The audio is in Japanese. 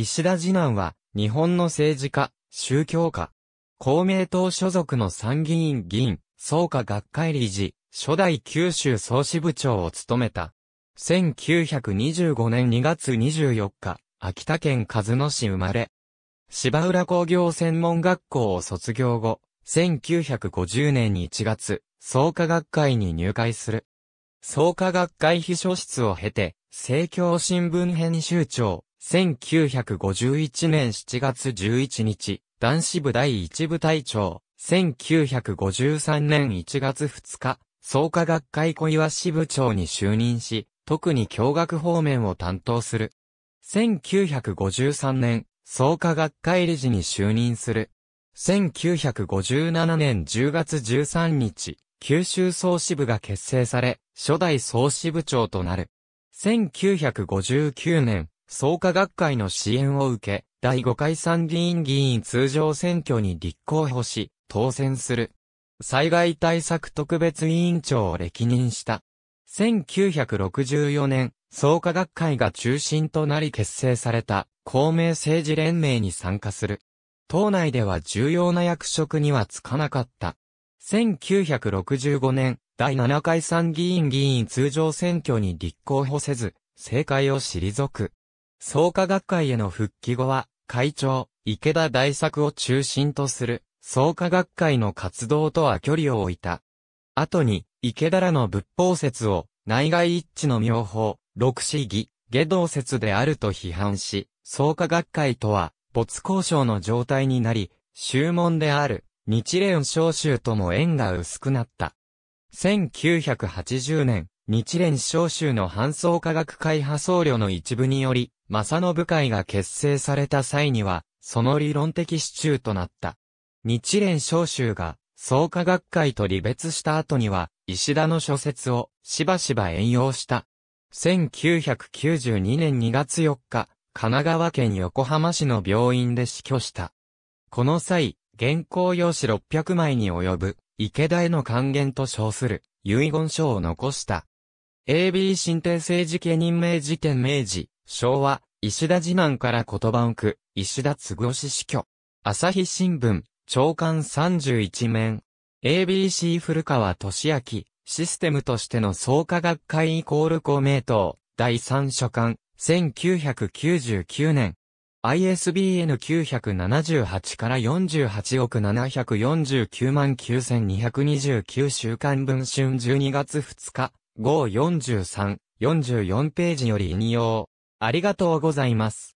石田次男は、日本の政治家、宗教家、公明党所属の参議院議員、総科学会理事、初代九州総支部長を務めた。1925年2月24日、秋田県鹿角市生まれ。芝浦工業専門学校を卒業後、1950年1月、創価学会に入会する。創価学会秘書室を経て、政教新聞編集長、1951年7月11日、男子部第1部隊長、1953年1月2日、創価学会小岩支部長に就任し、特に教学方面を担当する。1953年、創価学会理事に就任する。1957年10月13日、九州総支部が結成され、初代総支部長となる。1959年、創価学会の支援を受け、第5回参議院議員通常選挙に立候補し、当選する。災害対策特別委員長を歴任した。1964年、創価学会が中心となり結成された公明政治連盟に参加する。党内では重要な役職にはつかなかった。1965年、第7回参議院議員通常選挙に立候補せず、政界を退く。創価学会への復帰後は、会長、池田大作を中心とする、創価学会の活動とは距離を置いた。後に、池田らの仏法説を、内外一致の妙法、六四義、下道説であると批判し、創価学会とは、没交渉の状態になり、宗門である、日蓮召集とも縁が薄くなった。1980年、日蓮召集の搬送科学会派僧侶の一部により、正信会が結成された際には、その理論的支柱となった。日蓮召集が、創価学会と離別した後には、石田の諸説をしばしば援用した。1992年2月4日、神奈川県横浜市の病院で死去した。この際、原稿用紙600枚に及ぶ池田への還元と称する遺言書を残した。AB 新帝政治家任命事件明治、昭和、石田次男から言葉をく、石田嗣義死去。朝日新聞、長官31面。ABC 古川俊明、システムとしての創価学会イコール公明党、第三所管、1999年。ISBN 978から48億749万9229週刊文春12月2日、543、44ページより引用。ありがとうございます。